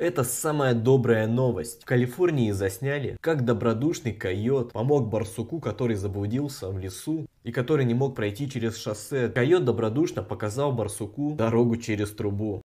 Это самая добрая новость. В Калифорнии засняли, как добродушный койот помог барсуку, который заблудился в лесу и который не мог пройти через шоссе. Койот добродушно показал барсуку дорогу через трубу.